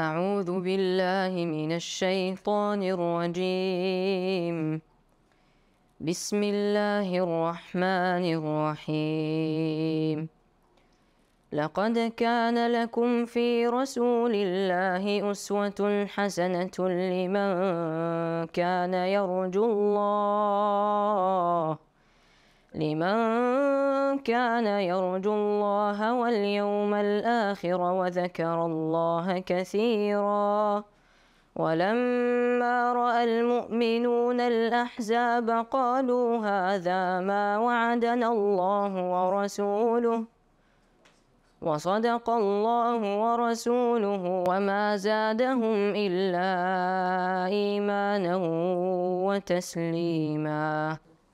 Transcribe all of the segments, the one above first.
أعوذ بالله من الشيطان الرجيم بسم الله الرحمن الرحيم لقد كان لكم في رسول الله أسوة حسنة لمن كان يرجو الله لمن كان يرجو الله واليوم الآخر وذكر الله كثيرا ولما رأى المؤمنون الأحزاب قالوا هذا ما وعدنا الله ورسوله وصدق الله ورسوله وما زادهم إلا إيمانا وتسليما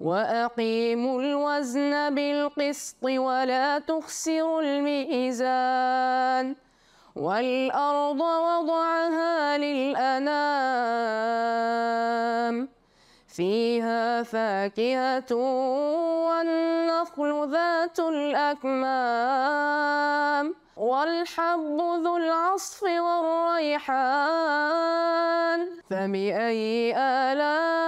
وأقيموا الوزن بالقسط ولا تخسروا الميزان والأرض وضعها للأنام فيها فاكهة والنخل ذات الأكمام والحب ذو العصف والريحان فبأي آلام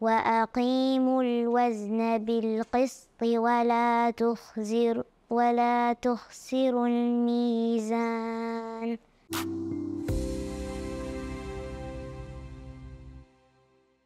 وأقيموا الوزن بالقسط ولا تخزر ولا تخسروا الميزان